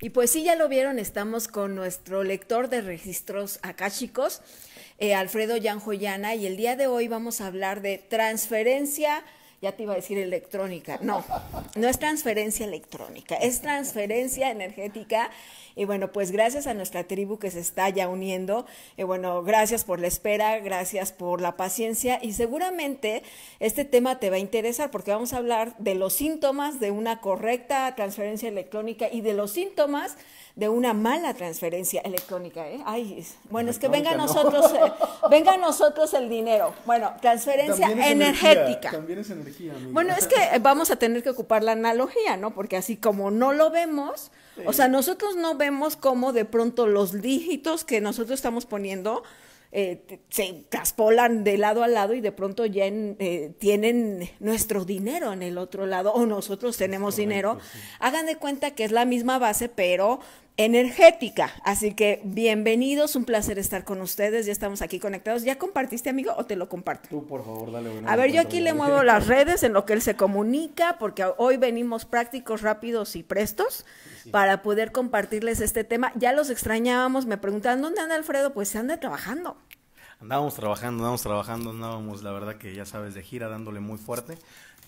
Y pues sí, ya lo vieron, estamos con nuestro lector de registros acá, chicos, eh, Alfredo Yanjoyana, y el día de hoy vamos a hablar de transferencia ya te iba a decir electrónica. No, no es transferencia electrónica, es transferencia energética. Y bueno, pues gracias a nuestra tribu que se está ya uniendo. Y bueno, gracias por la espera, gracias por la paciencia. Y seguramente este tema te va a interesar porque vamos a hablar de los síntomas de una correcta transferencia electrónica y de los síntomas de una mala transferencia electrónica. ¿eh? Ay, bueno, es que venga a nosotros, eh, venga a nosotros el dinero. Bueno, transferencia energética. también es bueno, es que eh, vamos a tener que ocupar la analogía, ¿no? Porque así como no lo vemos, o sea, nosotros no vemos cómo de pronto los dígitos que nosotros estamos poniendo eh, se caspolan de lado a lado y de pronto ya eh, tienen nuestro dinero en el otro lado o nosotros tenemos dinero. Hagan de cuenta que es la misma base, pero energética. Así que bienvenidos, un placer estar con ustedes. Ya estamos aquí conectados. ¿Ya compartiste, amigo, o te lo comparto? Tú, por favor, dale. a ver, yo aquí le muevo las redes en lo que él se comunica, porque hoy venimos prácticos, rápidos y prestos para poder compartirles este tema. Ya los extrañábamos, me preguntaban, ¿dónde anda Alfredo? Pues se anda trabajando. Andábamos trabajando, andábamos trabajando, andábamos, la verdad que ya sabes, de gira, dándole muy fuerte.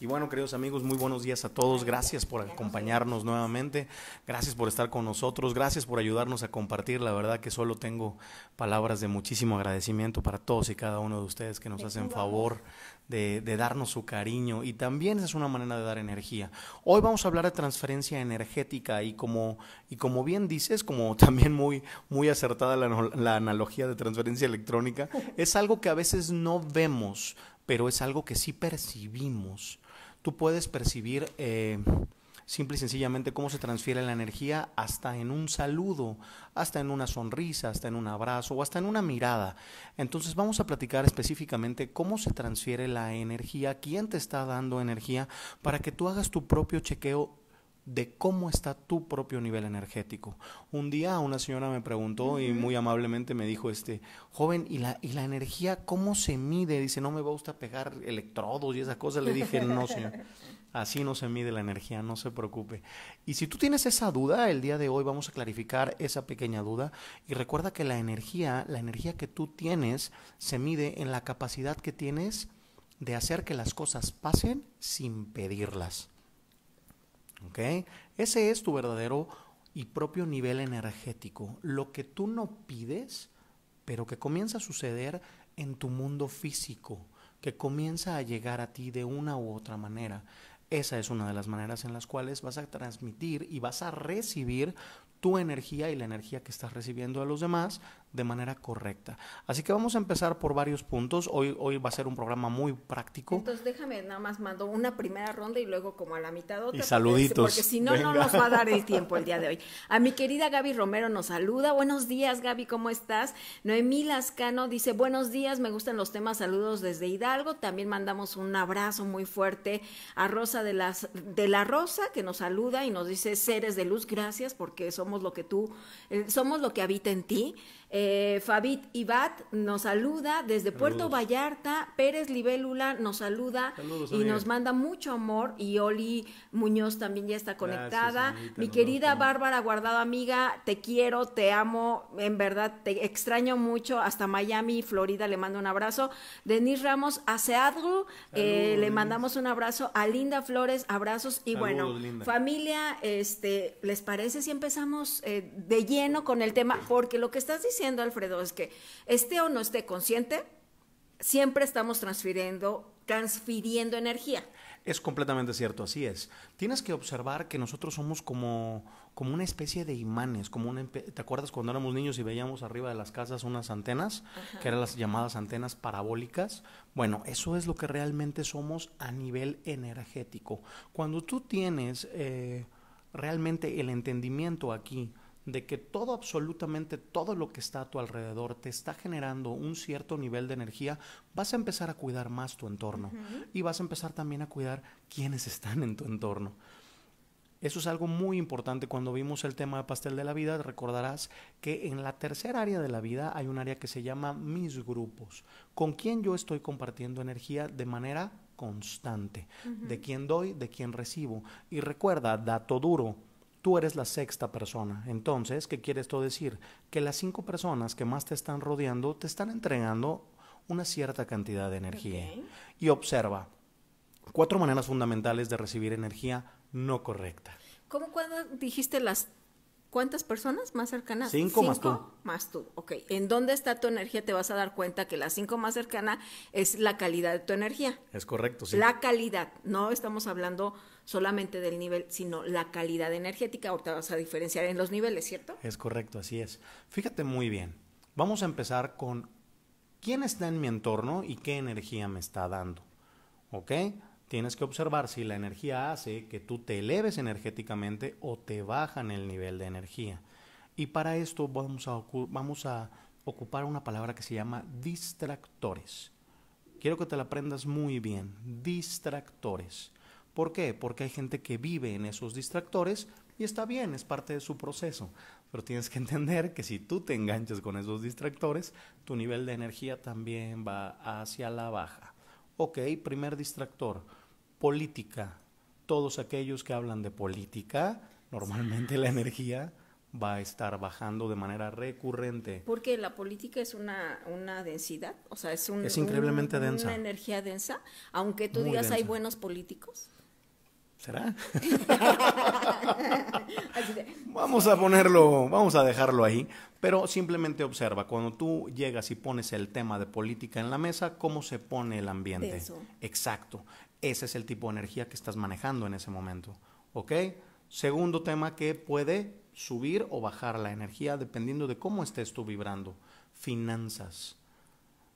Y bueno, queridos amigos, muy buenos días a todos. Gracias por acompañarnos nuevamente. Gracias por estar con nosotros. Gracias por ayudarnos a compartir. La verdad que solo tengo palabras de muchísimo agradecimiento para todos y cada uno de ustedes que nos hacen favor de, darnos su cariño y también es una manera de dar energía. Hoy vamos a hablar de transferencia energética y como, y como bien dices, como también muy, muy acertada la analogía de transferencia electrónica, es algo que a veces no vemos, pero es algo que sí percibimos tú puedes percibir eh, simple y sencillamente cómo se transfiere la energía hasta en un saludo, hasta en una sonrisa, hasta en un abrazo o hasta en una mirada. Entonces vamos a platicar específicamente cómo se transfiere la energía, quién te está dando energía, para que tú hagas tu propio chequeo de cómo está tu propio nivel energético. Un día una señora me preguntó y muy amablemente me dijo, este, joven, ¿y la, ¿y la energía cómo se mide? Dice, no me va a gustar pegar electrodos y esas cosas. Le dije, no, señor, así no se mide la energía, no se preocupe. Y si tú tienes esa duda, el día de hoy vamos a clarificar esa pequeña duda. Y recuerda que la energía, la energía que tú tienes, se mide en la capacidad que tienes de hacer que las cosas pasen sin pedirlas. Ese es tu verdadero y propio nivel energético, lo que tú no pides, pero que comienza a suceder en tu mundo físico, que comienza a llegar a ti de una u otra manera. Esa es una de las maneras en las cuales vas a transmitir y vas a recibir tu energía y la energía que estás recibiendo de los demás de manera correcta. Así que vamos a empezar por varios puntos. Hoy, hoy va a ser un programa muy práctico. Entonces déjame, nada más mando una primera ronda y luego como a la mitad otra. saluditos. Porque, si no, no nos va a dar el tiempo el día de hoy. A mi querida Gaby Romero nos saluda. Buenos días, Gaby, ¿cómo estás? Noemí Lascano dice, buenos días, me gustan los temas, saludos desde Hidalgo. También mandamos un abrazo muy fuerte a Rosa de, las, de la Rosa, que nos saluda y nos dice, seres de luz, gracias porque somos somos lo que tú, eh, somos lo que habita en ti, eh, Fabit Ibat nos saluda desde Puerto Vallarta. Pérez Libélula nos saluda y nos manda mucho amor. Y Oli Muñoz también ya está conectada. Mi querida Bárbara Guardado, amiga, te quiero, te amo, en verdad, te extraño mucho. Hasta Miami, Florida, le mando un abrazo. Denise Ramos a Seadru, eh, le mandamos un abrazo. A Linda Flores, abrazos. Y bueno, familia, este, ¿les parece si empezamos eh, de lleno con el tema? Porque lo que estás diciendo Alfredo, es que esté o no esté consciente, siempre estamos transfiriendo, transfiriendo energía. Es completamente cierto, así es. Tienes que observar que nosotros somos como, como una especie de imanes, como una, ¿te acuerdas cuando éramos niños y veíamos arriba de las casas unas antenas, que eran las llamadas antenas parabólicas? Bueno, eso es lo que realmente somos a nivel energético. Cuando tú tienes eh, realmente el entendimiento aquí, de que todo, absolutamente todo lo que está a tu alrededor te está generando un cierto nivel de energía, vas a empezar a cuidar más tu entorno y vas a empezar también a cuidar quiénes están en tu entorno. Eso es algo muy importante cuando vimos el tema de pastel de la vida. Recordarás que en la tercera área de la vida hay un área que se llama mis grupos, con quien yo estoy compartiendo energía de manera constante, de quién doy, de quién recibo. Y recuerda, dato duro, tú eres la sexta persona. Entonces, ¿qué quiere esto decir? Que las cinco personas que más te están rodeando te están entregando una cierta cantidad de energía. Y observa, cuatro maneras fundamentales de recibir energía no correcta. ¿Cómo cuando dijiste las ¿Cuántas personas más cercanas? Cinco, más tú. Más tú, ok. ¿En dónde está tu energía? Te vas a dar cuenta que la cinco más cercana es la calidad de tu energía. Es correcto, sí. La calidad. No estamos hablando solamente del nivel, sino la calidad energética. Ahorita vas a diferenciar en los niveles, ¿cierto? Es correcto, así es. Fíjate muy bien. Vamos a empezar con quién está en mi entorno y qué energía me está dando. ¿Ok? tienes que observar si la energía hace que tú te eleves energéticamente o te bajan el nivel de energía. Y para esto vamos a, vamos a ocupar una palabra que se llama distractores. Quiero que te la aprendas muy bien, distractores. ¿Por qué? Porque hay gente que vive en esos distractores y está bien, es parte de su proceso. Pero tienes que entender que si tú te enganchas con esos distractores, tu nivel de energía también va hacia la baja. Ok, primer distractor política. Todos aquellos que hablan de política, normalmente la energía va a estar bajando de manera recurrente. Porque la política es una, densidad, o sea, es, increíblemente densa. una energía densa, aunque tú digas hay buenos políticos. ¿Será? vamos a ponerlo, vamos a dejarlo ahí, pero simplemente observa, cuando tú llegas y pones el tema de política en la mesa, ¿cómo se pone el ambiente? Exacto ese es el tipo de energía que estás manejando en ese momento. ¿Ok? Segundo tema que puede subir o bajar la energía dependiendo de cómo estés tú vibrando. Finanzas.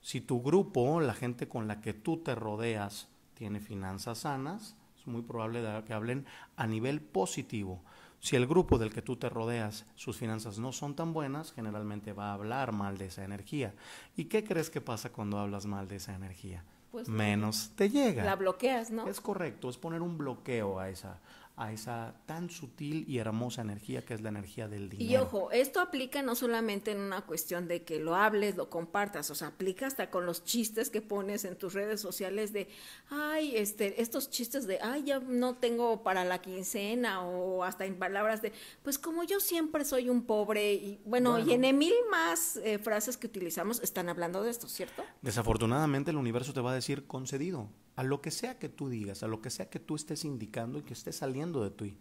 Si tu grupo, la gente con la que tú te rodeas, tiene finanzas sanas, es muy probable que hablen a nivel positivo. Si el grupo del que tú te rodeas, sus finanzas no son tan buenas, generalmente va a hablar mal de esa energía. ¿Y qué crees que pasa cuando hablas mal de esa energía? menos te llega. La bloqueas, ¿no? Es correcto, es poner un bloqueo a esa, a esa tan sutil y hermosa energía que es la energía del dinero. Y ojo, esto aplica no solamente en una cuestión de que lo hables, lo compartas, o sea, aplica hasta con los chistes que pones en tus redes sociales de, ay, este, estos chistes de, ay, ya no tengo para la quincena, o hasta en palabras de, pues como yo siempre soy un pobre, y bueno, y en mil más eh, frases que utilizamos están hablando de esto, ¿cierto? Desafortunadamente el universo te va a decir concedido, a lo que sea que tú digas, a lo que sea que tú estés indicando y que estés saliendo de ti.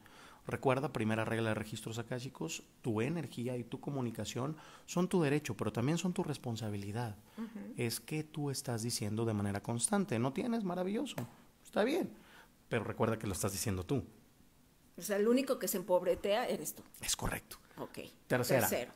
Recuerda, primera regla de registros chicos, tu energía y tu comunicación son tu derecho, pero también son tu responsabilidad. Es que tú estás diciendo de manera constante, no tienes, maravilloso, está bien, pero recuerda que lo estás diciendo tú. O sea, el único que se empobretea es tú. Es correcto. Ok. Tercera. Tercero.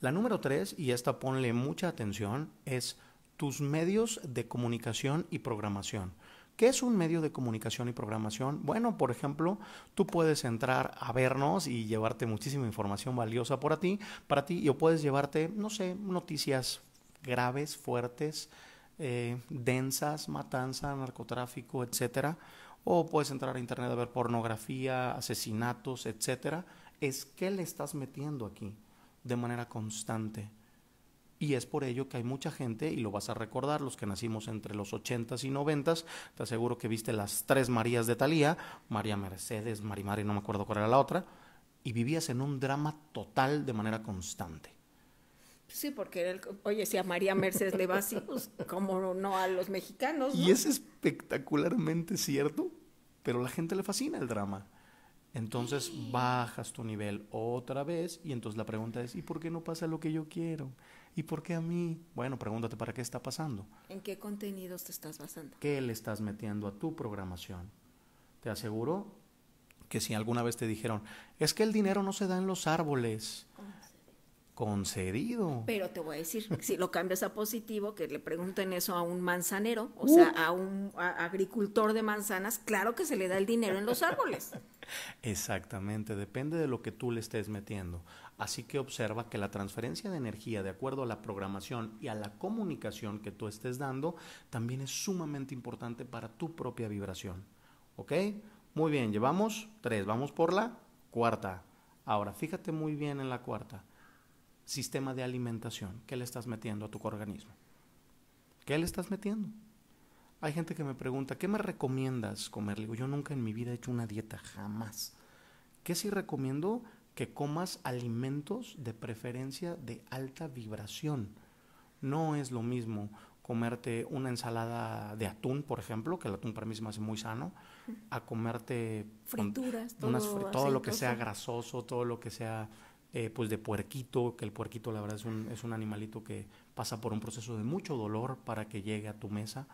La número tres, y esta ponle mucha atención, es tus medios de comunicación y programación. ¿Qué es un medio de comunicación y programación? Bueno, por ejemplo, tú puedes entrar a vernos y llevarte muchísima información valiosa para ti, para ti, y o puedes llevarte, no sé, noticias graves, fuertes, eh, densas, matanza, narcotráfico, etcétera. O puedes entrar a internet a ver pornografía, asesinatos, etcétera. Es qué le estás metiendo aquí de manera constante y es por ello que hay mucha gente, y lo vas a recordar, los que nacimos entre los 80s y 90s, te aseguro que viste las tres Marías de Talía, María Mercedes, Marimari, no me acuerdo cuál era la otra, y vivías en un drama total de manera constante. Sí, porque, oye, si a María Mercedes le va así, pues como no a los mexicanos. Y es espectacularmente cierto, pero la gente le fascina el drama. Entonces bajas tu nivel otra vez y entonces la pregunta es, ¿y por qué no pasa lo que yo quiero? ¿Y por qué a mí? Bueno, pregúntate para qué está pasando. ¿En qué contenidos te estás basando? ¿Qué le estás metiendo a tu programación? Te aseguro que si alguna vez te dijeron, es que el dinero no se da en los árboles. Concedido. Concedido. Pero te voy a decir, si lo cambias a positivo, que le pregunten eso a un manzanero, o uh. sea, a un agricultor de manzanas, claro que se le da el dinero en los árboles. Exactamente, depende de lo que tú le estés metiendo. Así que observa que la transferencia de energía de acuerdo a la programación y a la comunicación que tú estés dando también es sumamente importante para tu propia vibración. ¿Ok? Muy bien, llevamos tres, vamos por la cuarta. Ahora, fíjate muy bien en la cuarta. Sistema de alimentación. ¿Qué le estás metiendo a tu organismo? ¿Qué le estás metiendo? Hay gente que me pregunta, ¿qué me recomiendas comer? digo, yo nunca en mi vida he hecho una dieta, jamás. ¿Qué sí recomiendo? Que comas alimentos de preferencia de alta vibración. No es lo mismo comerte una ensalada de atún, por ejemplo, que el atún para mí se me hace muy sano, a comerte frituras, todo, todo lo que sea grasoso, todo lo que sea eh, pues de puerquito, que el puerquito la verdad es un animalito que pasa por un proceso de mucho dolor para que llegue a tu mesa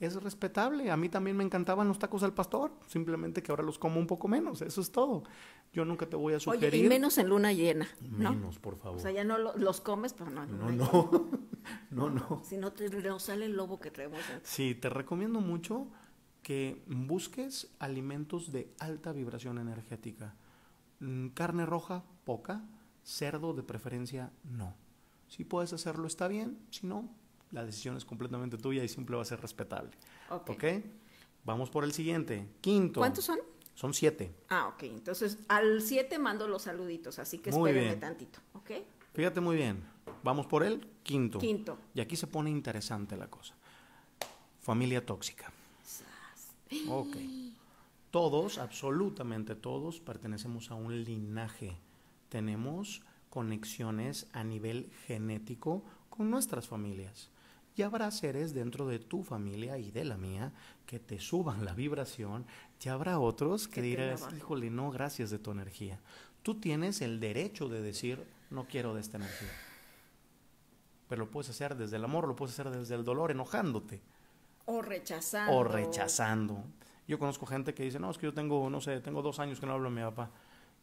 es respetable. A mí también me encantaban los tacos al pastor, simplemente que ahora los como un poco menos, eso es todo. Yo nunca te voy a sugerir. y menos en luna llena. ¿no? Menos, por favor. O sea, ya no los comes, pero no. No, no. no, no. Si no te sale el lobo que traemos, Sí, te recomiendo mucho que busques alimentos de alta vibración energética. Mm, carne roja, poca. Cerdo, de preferencia, no. Si puedes hacerlo, está bien. Si no, la decisión es completamente tuya y siempre va a ser respetable. Ok. Vamos por el siguiente. Quinto. ¿Cuántos son? Son siete. Ah, ok. Entonces, al siete mando los saluditos, así que espérenme tantito. ¿Ok? Fíjate muy bien. Vamos por el quinto. Quinto. Y aquí se pone interesante la cosa. Familia tóxica. Ok. Todos, absolutamente todos, pertenecemos a un linaje. Tenemos conexiones a nivel genético con nuestras familias y habrá seres dentro de tu familia y de la mía que te suban la vibración y habrá otros que, dirás, híjole, no, gracias de tu energía. Tú tienes el derecho de decir, no quiero de esta energía. Pero lo puedes hacer desde el amor, lo puedes hacer desde el dolor, enojándote. O rechazando. O rechazando. Yo conozco gente que dice, no, es que yo tengo, no sé, tengo dos años que no hablo a mi papá.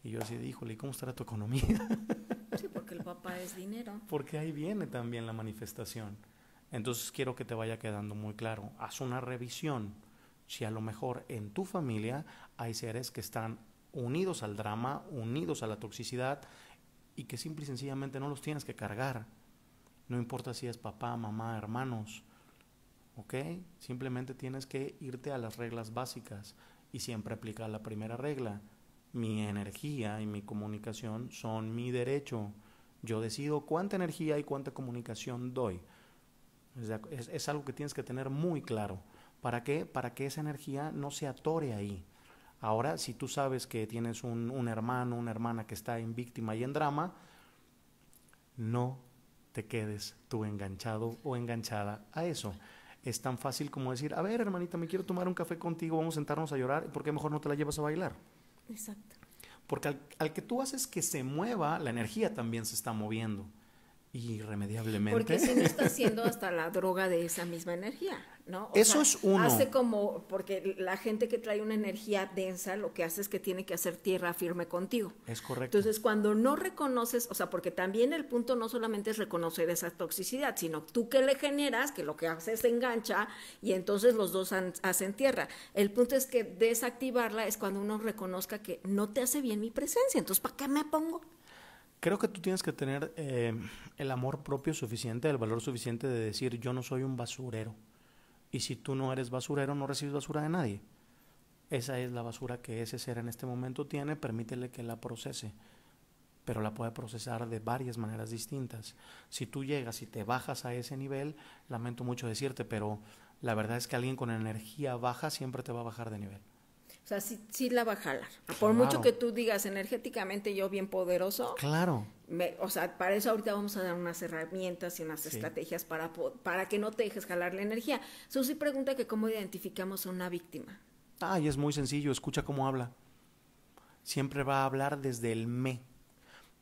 Y yo decía, híjole, ¿cómo estará tu economía? Sí, porque el papá es dinero. Porque ahí viene también la manifestación. Entonces quiero que te vaya quedando muy claro, haz una revisión. Si a lo mejor en tu familia hay seres que están unidos al drama, unidos a la toxicidad y que simple y sencillamente no los tienes que cargar. No importa si es papá, mamá, hermanos. ¿Ok? Simplemente tienes que irte a las reglas básicas y siempre aplicar la primera regla. Mi energía y mi comunicación son mi derecho. Yo decido cuánta energía y cuánta comunicación doy. Es, algo que tienes que tener muy claro. ¿Para qué? Para que esa energía no se atore ahí. Ahora, si tú sabes que tienes un, un hermano, una hermana que está en víctima y en drama, no te quedes tú enganchado o enganchada a eso es tan fácil como decir, a ver, hermanita, me quiero tomar un café contigo, vamos a sentarnos a llorar, ¿por qué mejor no te la llevas a bailar? Exacto. Porque al, al, que tú haces que se mueva, la energía también se está moviendo. Irremediablemente. Porque si no está haciendo hasta la droga de esa misma energía, ¿no? Eso es uno. Hace como, porque la gente que trae una energía densa, lo que hace es que tiene que hacer tierra firme contigo. Es correcto. Entonces, cuando no reconoces, o sea, porque también el punto no solamente es reconocer esa toxicidad, sino tú que le generas, que lo que haces engancha, y entonces los dos hacen tierra. El punto es que desactivarla es cuando uno reconozca que no te hace bien mi presencia, entonces, ¿para qué me pongo? creo que tú tienes que tener eh, el amor propio suficiente, el valor suficiente de decir yo no soy un basurero. Y si tú no eres basurero, no recibes basura de nadie. Esa es la basura que ese ser en este momento tiene, permítele que la procese, pero la puede procesar de varias maneras distintas. Si tú llegas y te bajas a ese nivel, lamento mucho decirte, pero la verdad es que alguien con energía baja siempre te va a bajar de nivel. O sea, sí, la va a jalar. Por mucho que tú digas energéticamente yo bien poderoso. Claro. o sea, para eso ahorita vamos a dar unas herramientas y unas estrategias para, para que no te dejes jalar la energía. Susi pregunta que cómo identificamos a una víctima. Ay, es muy sencillo, escucha cómo habla. Siempre va a hablar desde el me.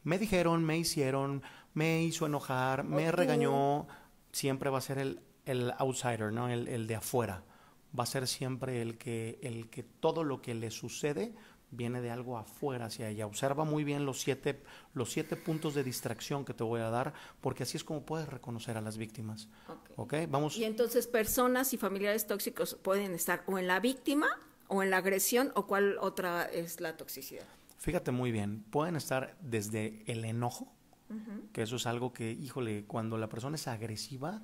Me dijeron, me hicieron, me hizo enojar, me regañó. Siempre va a ser el, el outsider, ¿no? el de afuera va a ser siempre el que, el que todo lo que le sucede viene de algo afuera hacia ella. Observa muy bien los siete, los siete puntos de distracción que te voy a dar, porque así es como puedes reconocer a las víctimas. Okay. Vamos. Y entonces personas y familiares tóxicos pueden estar o en la víctima o en la agresión o cuál otra es la toxicidad. Fíjate muy bien, pueden estar desde el enojo, que eso es algo que, híjole, cuando la persona es agresiva,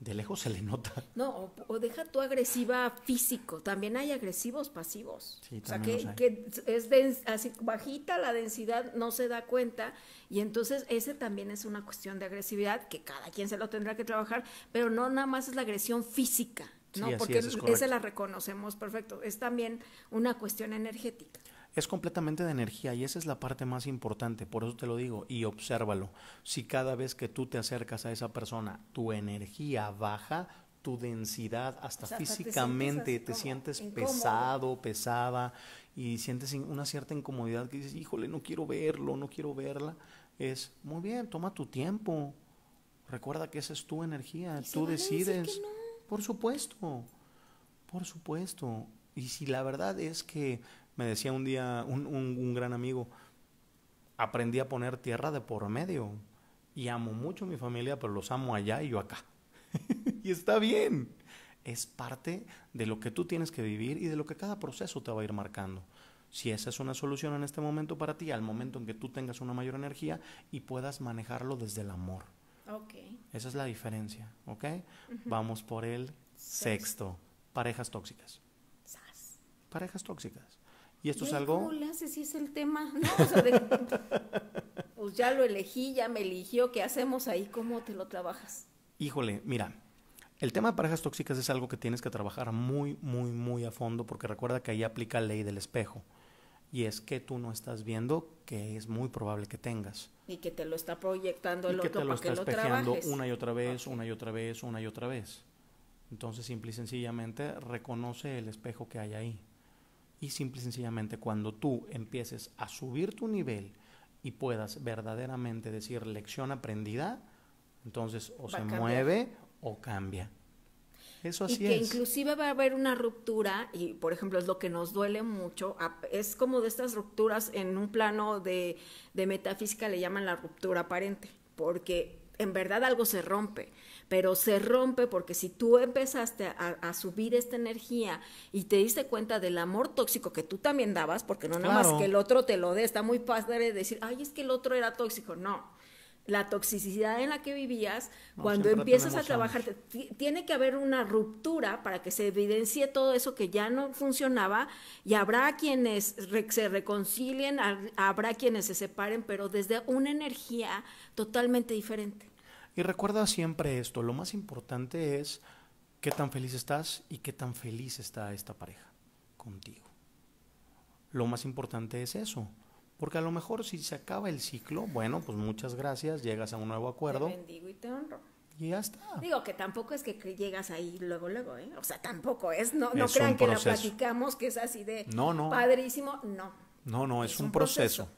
de lejos se le nota. No, o, deja tu agresiva físico. También hay agresivos pasivos. Sí, o sea, que, es así bajita la densidad, no se da cuenta. Y entonces ese también es una cuestión de agresividad que cada quien se lo tendrá que trabajar, pero no nada más es la agresión física, ¿no? Porque esa la reconocemos perfecto. Es también una cuestión energética es completamente de energía y esa es la parte más importante, por eso te lo digo, y obsérvalo. Si cada vez que tú te acercas a esa persona, tu energía baja, tu densidad, hasta físicamente te sientes, pesado, pesada y sientes una cierta incomodidad que dices, híjole, no quiero verlo, no quiero verla, es muy bien, toma tu tiempo. Recuerda que esa es tu energía, tú decides. Por supuesto, por supuesto. Y si la verdad es que me decía un día un, gran amigo, aprendí a poner tierra de por medio y amo mucho a mi familia, pero los amo allá y yo acá. y está bien. Es parte de lo que tú tienes que vivir y de lo que cada proceso te va a ir marcando. Si esa es una solución en este momento para ti, al momento en que tú tengas una mayor energía y puedas manejarlo desde el amor. Ok. Esa es la diferencia, ¿ok? Vamos por el sexto. Parejas tóxicas. Parejas tóxicas. Y esto es algo... ¿Cómo le hace si es el tema? No, pues ya lo elegí, ya me eligió, ¿qué hacemos ahí? ¿Cómo te lo trabajas? Híjole, mira, el tema de parejas tóxicas es algo que tienes que trabajar muy, muy, muy a fondo porque recuerda que ahí aplica la ley del espejo. Y es que tú no estás viendo que es muy probable que tengas. Y que te lo está proyectando el que te lo para está que lo trabajes. una y otra vez, una y otra vez, una y otra vez. Entonces, simple y sencillamente, reconoce el espejo que hay ahí. Y simple y sencillamente cuando tú empieces a subir tu nivel y puedas verdaderamente decir lección aprendida, entonces o se mueve o cambia. Eso así y que inclusive va a haber una ruptura y por ejemplo es lo que nos duele mucho, es como de estas rupturas en un plano de, de metafísica le llaman la ruptura aparente, porque en verdad algo se rompe, pero se rompe porque si tú empezaste a, subir esta energía y te diste cuenta del amor tóxico que tú también dabas, porque no nada más que el otro te lo dé, está muy padre decir, ay, es que el otro era tóxico, no la toxicidad en la que vivías, cuando empiezas a trabajar, tiene que haber una ruptura para que se evidencie todo eso que ya no funcionaba y habrá quienes se reconcilien, habrá quienes se separen, pero desde una energía totalmente diferente. Y recuerda siempre esto, lo más importante es qué tan feliz estás y qué tan feliz está esta pareja contigo. Lo más importante es eso. Porque a lo mejor si se acaba el ciclo, bueno, pues muchas gracias, llegas a un nuevo acuerdo. Te bendigo y te honro. Y ya está. Digo que tampoco es que llegas ahí luego, luego, ¿eh? O sea, tampoco es, no, no crean que la platicamos, que es así de no, no. padrísimo, no. No, no, es, un, proceso.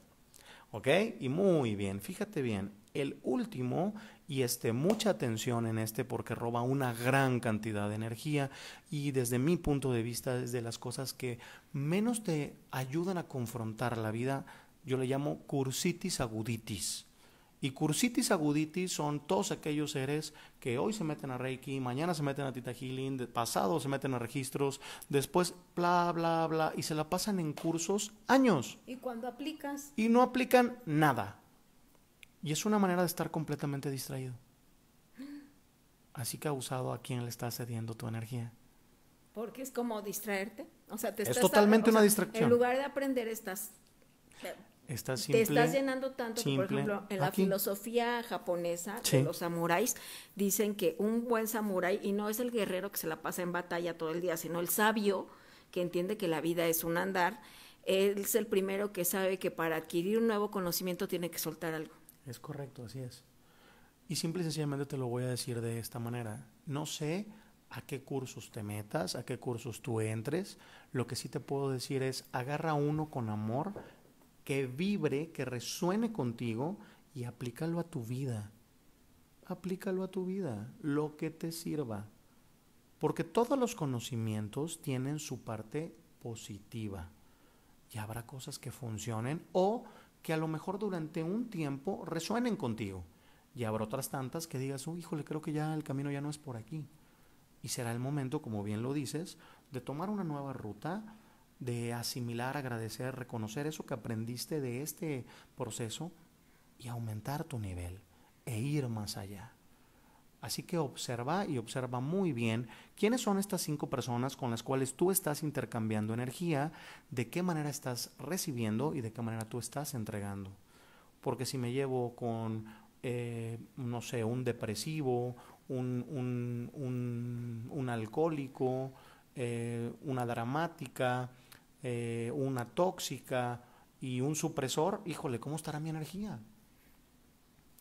¿Ok? Y muy bien, fíjate bien, el último, y este, mucha atención en este porque roba una gran cantidad de energía y desde mi punto de vista es de las cosas que menos te ayudan a confrontar la vida yo le llamo cursitis aguditis. Y cursitis aguditis son todos aquellos seres que hoy se meten a Reiki, mañana se meten a Tita Healing, de pasado se meten a registros, después bla, bla, bla, y se la pasan en cursos años. ¿Y cuando aplicas? Y no aplican nada. Y es una manera de estar completamente distraído. Así que ha usado a quien le está cediendo tu energía. Porque es como distraerte. es totalmente una distracción. En lugar de aprender, estás te estás llenando tanto por ejemplo, en la filosofía japonesa los samuráis dicen que un buen samurái, y no es el guerrero que se la pasa en batalla todo el día, sino el sabio que entiende que la vida es un andar, es el primero que sabe que para adquirir un nuevo conocimiento tiene que soltar algo. Es correcto, así es. Y simple y sencillamente te lo voy a decir de esta manera. No sé a qué cursos te metas, a qué cursos tú entres. Lo que sí te puedo decir es, agarra uno con amor que vibre, que resuene contigo y aplícalo a tu vida. Aplícalo a tu vida, lo que te sirva. Porque todos los conocimientos tienen su parte positiva. Y habrá cosas que funcionen o que a lo mejor durante un tiempo resuenen contigo. Y habrá otras tantas que digas, híjole, creo que ya el camino ya no es por aquí. Y será el momento, como bien lo dices, de tomar una nueva ruta de asimilar, agradecer, reconocer eso que aprendiste de este proceso y aumentar tu nivel e ir más allá. Así que observa y observa muy bien quiénes son estas cinco personas con las cuales tú estás intercambiando energía, de qué manera estás recibiendo y de qué manera tú estás entregando. Porque si me llevo con, eh, no sé, un depresivo, un, alcohólico, eh, una dramática, eh, una tóxica y un supresor, híjole, ¿cómo estará mi energía?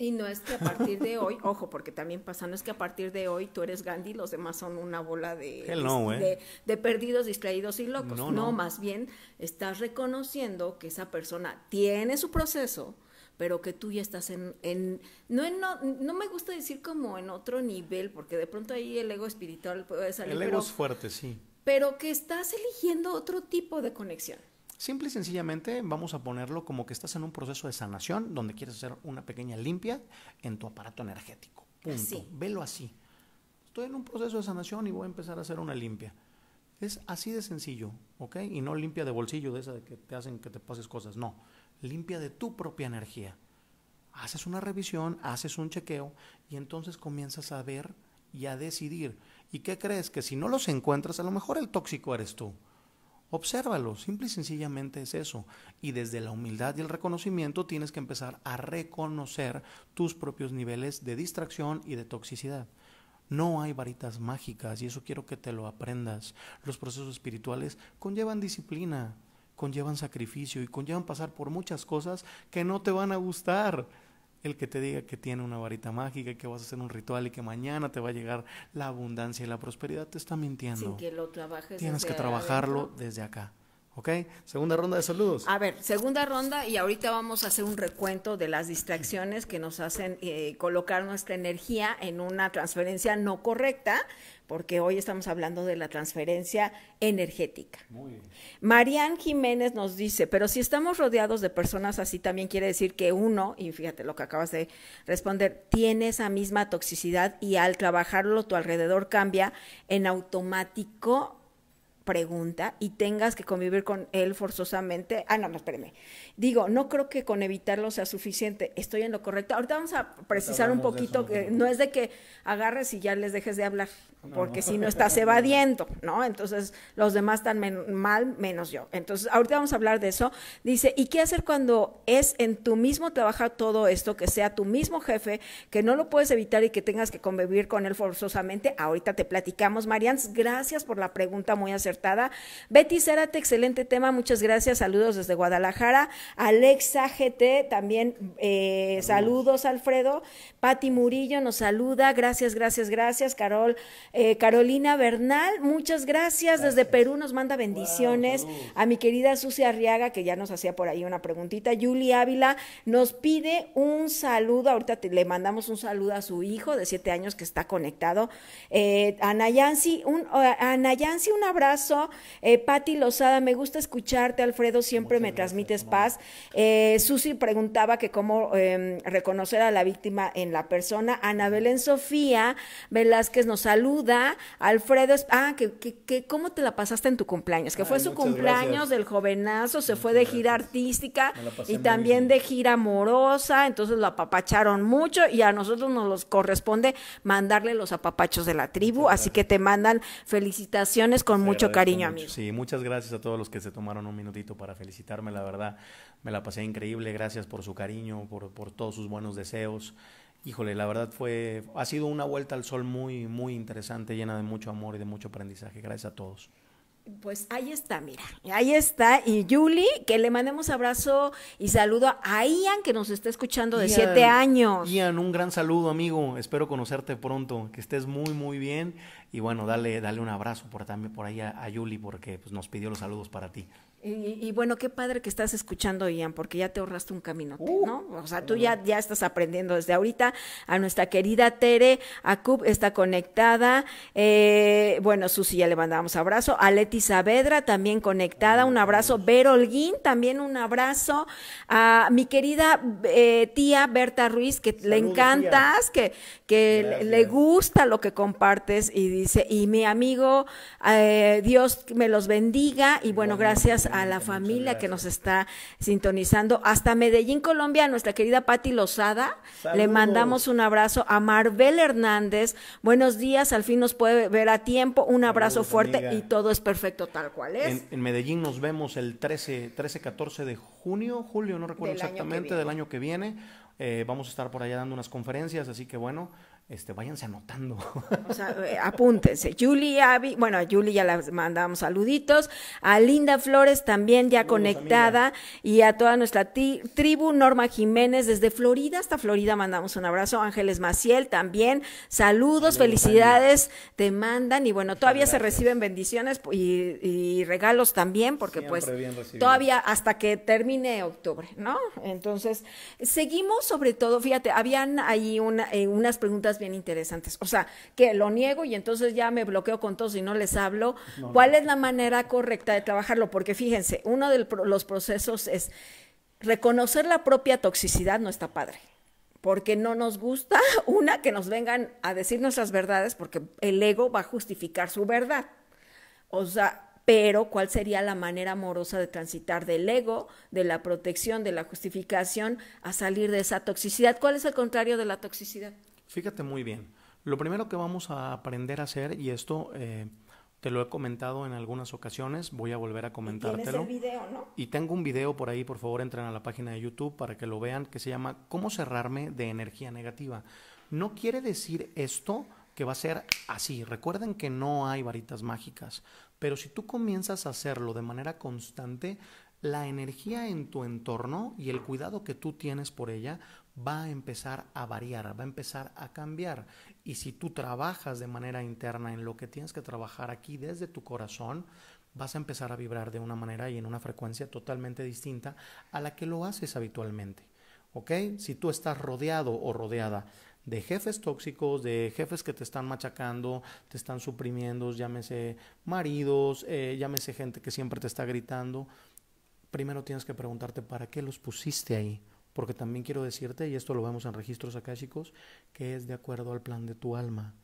Y no es que a partir de hoy, ojo, porque también pasa, no es que a partir de hoy tú eres Gandhi y los demás son una bola de, ¿eh? perdidos, distraídos y locos. No, más bien estás reconociendo que esa persona tiene su proceso, pero que tú ya estás en, no, no, me gusta decir como en otro nivel, porque de pronto ahí el ego espiritual puede salir. El ego es fuerte, sí pero que estás eligiendo otro tipo de conexión. Simple y sencillamente vamos a ponerlo como que estás en un proceso de sanación donde quieres hacer una pequeña limpia en tu aparato energético. Punto. Así. Velo así. Estoy en un proceso de sanación y voy a empezar a hacer una limpia. Es así de sencillo, ¿ok? Y no limpia de bolsillo de esa de que te hacen que te pases cosas, no. Limpia de tu propia energía. Haces una revisión, haces un chequeo y entonces comienzas a ver y a decidir ¿Y qué crees? Que si no los encuentras, a lo mejor el tóxico eres tú. Obsérvalo, simple y sencillamente es eso. Y desde la humildad y el reconocimiento tienes que empezar a reconocer tus propios niveles de distracción y de toxicidad. No hay varitas mágicas y eso quiero que te lo aprendas. Los procesos espirituales conllevan disciplina, conllevan sacrificio y conllevan pasar por muchas cosas que no te van a gustar el que te diga que tiene una varita mágica, que vas a hacer un ritual y que mañana te va a llegar la abundancia y la prosperidad, te está mintiendo. Tienes que trabajarlo desde acá. ¿Ok? Segunda ronda de saludos. A ver, segunda ronda y ahorita vamos a hacer un recuento de las distracciones que nos hacen eh, colocar nuestra energía en una transferencia no correcta, porque hoy estamos hablando de la transferencia energética. Muy bien. Jiménez nos dice, pero si estamos rodeados de personas así, también quiere decir que uno, y fíjate lo que acabas de responder, tiene esa misma toxicidad y al trabajarlo tu alrededor cambia en automático pregunta y tengas que convivir con él forzosamente. Ah, no, no, espérenme. Digo, no creo que con evitarlo sea suficiente. Estoy en lo correcto. Ahorita vamos a precisar un poquito, que no es de que agarres y ya les dejes de hablar, porque si no estás evadiendo, ¿no? Entonces, los demás están mal, menos yo. Entonces, ahorita vamos a hablar de eso. Dice, ¿y qué hacer cuando es en tu mismo trabajar todo esto, que sea tu mismo jefe, que no lo puedes evitar y que tengas que convivir con él forzosamente? Ahorita te platicamos, Marians. Gracias por la pregunta muy acertada Betty Cerate, excelente tema, muchas gracias, saludos desde Guadalajara. Alexa GT, también eh, saludos. Alfredo. Patti Murillo nos saluda, gracias, gracias, gracias. Carol, eh, Carolina Bernal, muchas gracias. desde Perú nos manda bendiciones. a mi querida Susi Arriaga, que ya nos hacía por ahí una preguntita. Julie Ávila nos pide un saludo, ahorita le mandamos un saludo a su hijo de siete años que está conectado. Eh, Anayansi, un, Anayansi, un abrazo Pati Eh, Lozada, me gusta escucharte, Alfredo, siempre me transmites paz. Eh, Susi preguntaba que cómo em, reconocer a la víctima en la persona. Ana Belén Sofía Velázquez nos saluda. Alfredo, ah, que, ¿cómo te la pasaste en tu cumpleaños? Que fue su cumpleaños del jovenazo, se fue de gira artística y también de gira amorosa, entonces lo apapacharon mucho y a nosotros nos corresponde mandarle los apapachos de la tribu, así que te mandan felicitaciones con mucho cariño Sí, muchas gracias a todos los que se tomaron un minutito para felicitarme, la verdad, me la pasé increíble, gracias por su cariño, por, por todos sus buenos deseos. Híjole, la verdad fue, ha sido una vuelta al sol muy, muy interesante, llena de mucho amor y de mucho aprendizaje. Gracias a todos. Pues ahí está, mira, ahí está. Y Julie, que le mandemos abrazo y saludo a Ian, que nos está escuchando de siete años. Ian, un gran saludo, amigo. Espero conocerte pronto, que estés muy, muy bien. Y bueno, dale, dale un abrazo por, también por ahí a, Yuli, porque pues, nos pidió los saludos para ti. Y, bueno, qué padre que estás escuchando, Ian, porque ya te ahorraste un camino, uh, ¿no? O sea, tú ya, ya estás aprendiendo desde ahorita. A nuestra querida Tere, a Cub está conectada. Eh, bueno, Susi ya le mandamos abrazo. A Leti Saavedra también conectada, un abrazo. Vero también un abrazo. A mi querida eh, tía Berta Ruiz, que le encantas, que, que le gusta lo que compartes y dice, y mi amigo, eh, Dios me los bendiga. Y bueno, Gracias a la familia que nos está sintonizando. Hasta Medellín, Colombia, nuestra querida Patti Lozada. Le mandamos un abrazo a Marbel Hernández. Buenos días, al fin nos puede ver a tiempo. Un abrazo fuerte y todo es perfecto tal cual es. En, Medellín nos vemos el 13, 13, 14 de junio, julio, no recuerdo exactamente, del año que viene. Eh, vamos a estar por allá dando unas conferencias, así que bueno, este, váyanse anotando. O sea, eh, apúntense. Julie Abby, bueno, a Julie ya la mandamos saluditos. A Linda Flores también ya conectada. Y a toda nuestra tribu, Norma Jiménez, desde Florida hasta Florida mandamos un abrazo. Ángeles Maciel también. Saludos, felicidades, te mandan. Y bueno, todavía se reciben bendiciones y, regalos también, porque pues todavía hasta que termine octubre, ¿no? Entonces, seguimos sobre todo, fíjate, habían ahí una, eh, unas preguntas bien interesantes. O sea, que lo niego y entonces ya me bloqueo con todos y no les hablo. ¿Cuál es la manera correcta de trabajarlo? Porque fíjense, uno de los procesos es reconocer la propia toxicidad no está padre porque no nos gusta, una, que nos vengan a decir nuestras verdades, porque el ego va a justificar su verdad. O sea, pero ¿cuál sería la manera amorosa de transitar del ego, de la protección, de la justificación, a salir de esa toxicidad? ¿Cuál es el contrario de la toxicidad? Fíjate muy bien. Lo primero que vamos a aprender a hacer, y esto eh, te lo he comentado en algunas ocasiones, voy a volver a comentártelo. video, ¿no? Y tengo un video por ahí, por favor, entren a la página de YouTube para que lo vean, que se llama ¿Cómo cerrarme de energía negativa? No quiere decir esto que va a ser así. Recuerden que no hay varitas mágicas, pero si tú comienzas a hacerlo de manera constante, la energía en tu entorno y el cuidado que tú tienes por ella va a empezar a variar, va a empezar a cambiar. Y si tú trabajas de manera interna en lo que tienes que trabajar aquí desde tu corazón, vas a empezar a vibrar de una manera y en una frecuencia totalmente distinta a la que lo haces habitualmente. ¿Ok? Si tú estás rodeado o rodeada de jefes tóxicos, de jefes que te están machacando, te están suprimiendo, llámese maridos, eh, llámese gente que siempre te está gritando, primero tienes que preguntarte para qué los pusiste ahí porque también quiero decirte, y esto lo vemos en registros akáshicos, que es de acuerdo al plan de tu alma.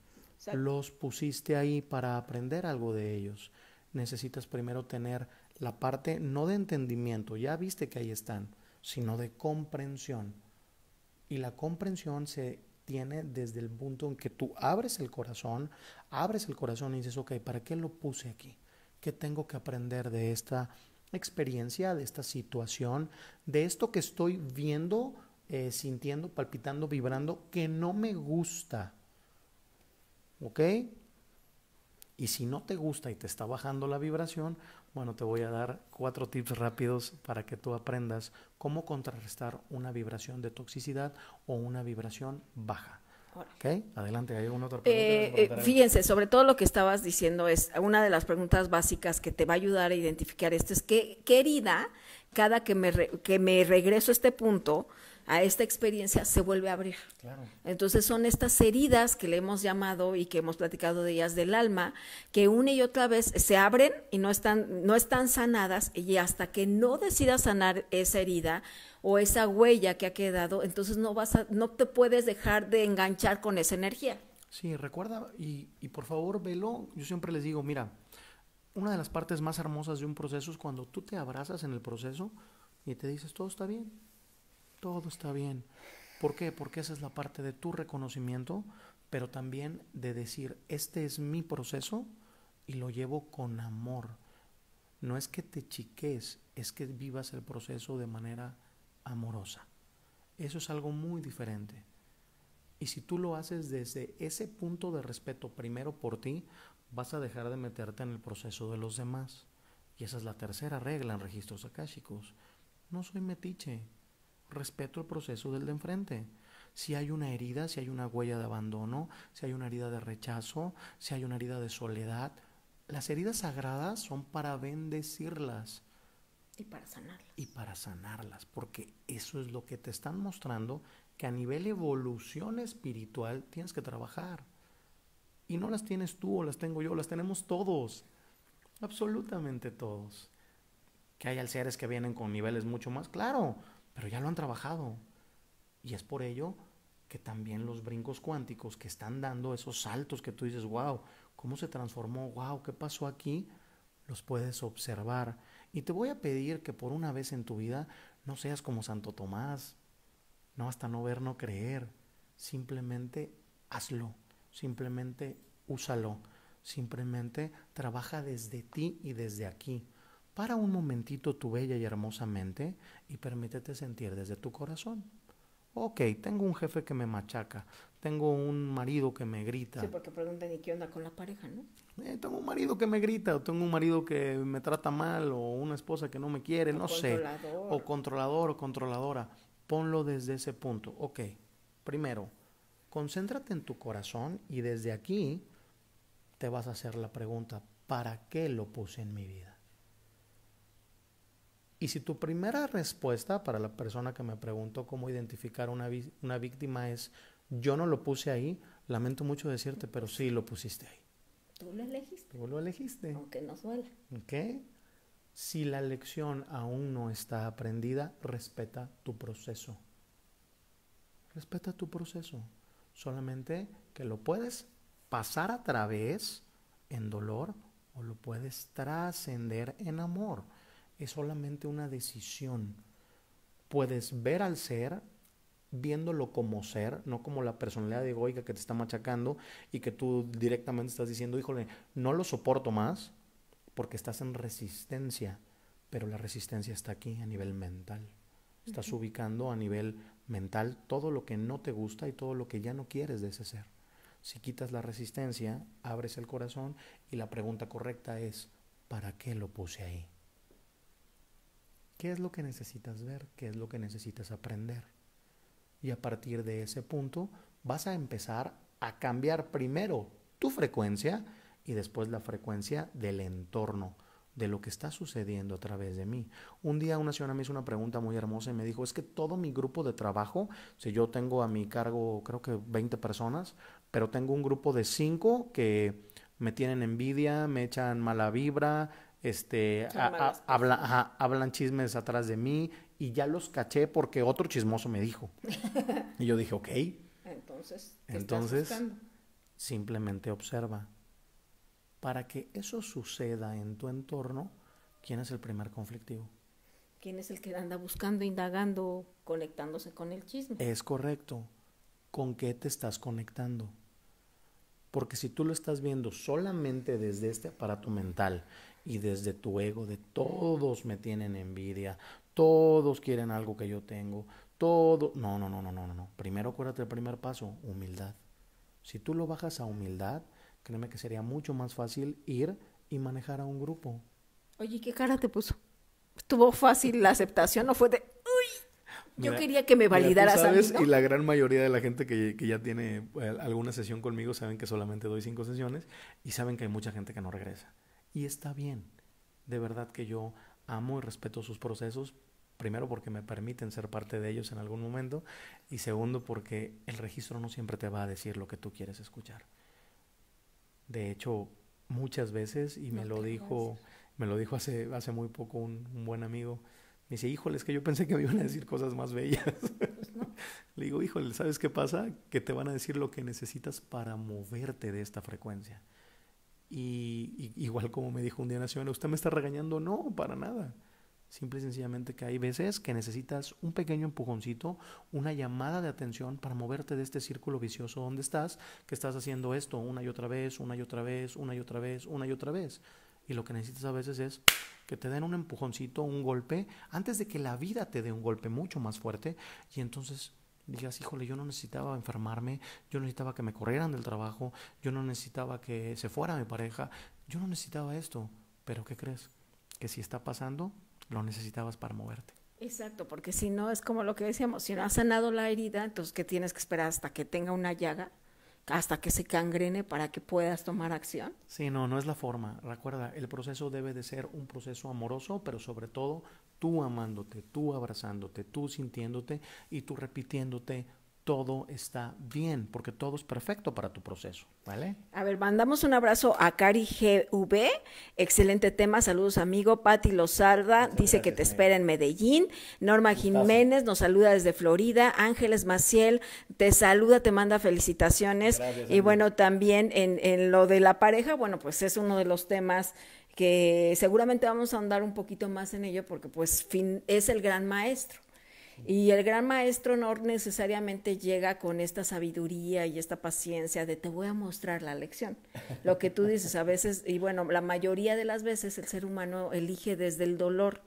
Los pusiste ahí para aprender algo de ellos. Necesitas primero tener la parte no de entendimiento, ya viste que ahí están, sino de comprensión. Y la comprensión se tiene desde el punto en que tú abres el corazón, abres el corazón y dices, ok, ¿para qué lo puse aquí? ¿Qué tengo que aprender de esta experiencia, de esta situación, de esto que estoy viendo, eh, sintiendo, palpitando, vibrando, que no me gusta. ¿Ok? Y si no te gusta y te está bajando la vibración, bueno, te voy a dar cuatro tips rápidos para que tú aprendas cómo contrarrestar una vibración de toxicidad o una vibración baja adelante, hay eh, eh, fíjense, sobre todo lo que estabas diciendo es una de las preguntas básicas que te va a ayudar a identificar esto es qué, qué herida cada que me, que me regreso a este punto a esta experiencia se vuelve a abrir. Entonces son estas heridas que le hemos llamado y que hemos platicado de ellas del alma, que una y otra vez se abren y no están, no están sanadas y hasta que no decidas sanar esa herida o esa huella que ha quedado, entonces no, vas a, no te puedes dejar de enganchar con esa energía. Sí, recuerda y, y por favor velo, yo siempre les digo, mira, una de las partes más hermosas de un proceso es cuando tú te abrazas en el proceso y te dices, todo está bien, todo está bien. ¿Por qué? Porque esa es la parte de tu reconocimiento, pero también de decir, este es mi proceso y lo llevo con amor. No es que te chiques, es que vivas el proceso de manera amorosa. Eso es algo muy diferente. Y si tú lo haces desde ese punto de respeto primero por ti, vas a dejar de meterte en el proceso de los demás. Y esa es la tercera regla en registros akáshicos. No soy metiche, respeto el proceso del de enfrente. Si hay una herida, si hay una huella de abandono, si hay una herida de rechazo, si hay una herida de soledad, las heridas sagradas son para bendecirlas. Y para sanarlas. Y para sanarlas, porque eso es lo que te están mostrando que a nivel evolución espiritual tienes que trabajar. Y no las tienes tú o las tengo yo, las tenemos todos, absolutamente todos. Que hay alceres que vienen con niveles mucho más, claro, pero ya lo han trabajado. Y es por ello que también los brincos cuánticos que están dando esos saltos que tú dices, wow, ¿cómo se transformó? Wow, ¿qué pasó aquí? Los puedes observar. Y te voy a pedir que por una vez en tu vida no seas como Santo Tomás. No, hasta no ver, no creer. Simplemente hazlo. Simplemente úsalo. Simplemente trabaja desde ti y desde aquí. Para un momentito tu bella y hermosa mente y permítete sentir desde tu corazón. Ok, tengo un jefe que me machaca, tengo un marido que me grita. Sí, porque preguntan, ¿y qué onda con la pareja, no? Eh, tengo un marido que me grita, o tengo un marido que me trata mal, o una esposa que no me quiere, no sé. O controlador o controladora. Ponlo desde ese punto. Ok, primero, concéntrate en tu corazón y desde aquí te vas a hacer la pregunta, ¿para qué lo puse en mi vida? Y si tu primera respuesta para la persona que me preguntó cómo identificar una, una víctima es, yo no lo puse ahí, lamento mucho decirte, pero sí lo pusiste ahí. Tú lo elegiste. Tú lo elegiste. Aunque no suela. ¿Ok? Si la lección aún no está aprendida, respeta tu proceso. Respeta tu proceso. Solamente que lo puedes pasar a través en dolor o lo puedes trascender en amor es solamente una decisión. Puedes ver al ser viéndolo como ser, no como la personalidad egoica que te está machacando y que tú directamente estás diciendo, híjole, no lo soporto más porque estás en resistencia, pero la resistencia está aquí a nivel mental. Estás ubicando a nivel mental todo lo que no te gusta y todo lo que ya no quieres de ese ser. Si quitas la resistencia, abres el corazón y la pregunta correcta es, ¿para qué lo puse ahí? qué es lo que necesitas ver, qué es lo que necesitas aprender. Y a partir de ese punto vas a empezar a cambiar primero tu frecuencia y después la frecuencia del entorno, de lo que está sucediendo a través de mí. Un día una señora me hizo una pregunta muy hermosa y me dijo, es que todo mi grupo de trabajo, si yo tengo a mi cargo creo que 20 personas, pero tengo un grupo de 5 que me tienen envidia, me echan mala vibra, este, hablan chismes atrás de mí y ya los caché porque otro chismoso me dijo. y yo dije, ok. Entonces, entonces simplemente observa. Para que eso suceda en tu entorno, ¿quién es el primer conflictivo? ¿Quién es el que anda buscando, indagando, conectándose con el chisme? Es correcto. ¿Con qué te estás conectando? Porque si tú lo estás viendo solamente desde este aparato mental y desde tu ego de todos me tienen envidia, todos quieren algo que yo tengo, todo... No, no, no, no, no, no. Primero acuérdate el primer paso, humildad. Si tú lo bajas a humildad, créeme que sería mucho más fácil ir y manejar a un grupo. Oye, ¿qué cara te puso? ¿Estuvo fácil la aceptación? o fue de, uy, yo quería que me validaras a mí, Y la gran mayoría de la gente que, ya tiene eh, alguna sesión conmigo saben que solamente doy cinco sesiones y saben que hay mucha gente que no regresa. Y está bien. De verdad que yo amo y respeto sus procesos. Primero porque me permiten ser parte de ellos en algún momento. Y segundo porque el registro no siempre te va a decir lo que tú quieres escuchar. De hecho, muchas veces, y me lo dijo, me lo dijo hace, hace muy poco un, buen amigo, me dice, híjole, es que yo pensé que me iban a decir cosas más bellas. Pues Le digo, híjole, ¿sabes qué pasa? Que te van a decir lo que necesitas para moverte de esta frecuencia. Y, igual como me dijo un día Nacional, ¿usted me está regañando? No, para nada. Simple y sencillamente que hay veces que necesitas un pequeño empujoncito, una llamada de atención para moverte de este círculo vicioso donde estás, que estás haciendo esto una y otra vez, una y otra vez, una y otra vez, una y otra vez. Y lo que necesitas a veces es que te den un empujoncito, un golpe, antes de que la vida te dé un golpe mucho más fuerte y entonces Digas, híjole, yo no necesitaba enfermarme, yo necesitaba que me corrieran del trabajo, yo no necesitaba que se fuera mi pareja, yo no necesitaba esto. Pero ¿qué crees? Que si está pasando, lo necesitabas para moverte. Exacto, porque si no es como lo que decíamos, si no has sanado la herida, entonces ¿qué tienes que esperar hasta que tenga una llaga, hasta que se cangrene para que puedas tomar acción. Sí, no, no es la forma. Recuerda, el proceso debe de ser un proceso amoroso, pero sobre todo tú amándote, tú abrazándote, tú sintiéndote y tú repitiéndote todo está bien, porque todo es perfecto para tu proceso, ¿vale? A ver, mandamos un abrazo a Cari GV, excelente tema, saludos amigo, Patti Lozarda dice que te espera eh. en Medellín, Norma Jiménez nos saluda desde Florida, Ángeles Maciel te saluda, te manda felicitaciones y bueno, también en, en lo de la pareja, bueno, pues es uno de los temas que seguramente vamos a andar un poquito más en ello porque pues fin, es el gran maestro. Y el gran maestro no necesariamente llega con esta sabiduría y esta paciencia de te voy a mostrar la lección. Lo que tú dices a veces, y bueno, la mayoría de las veces el ser humano elige desde el dolor,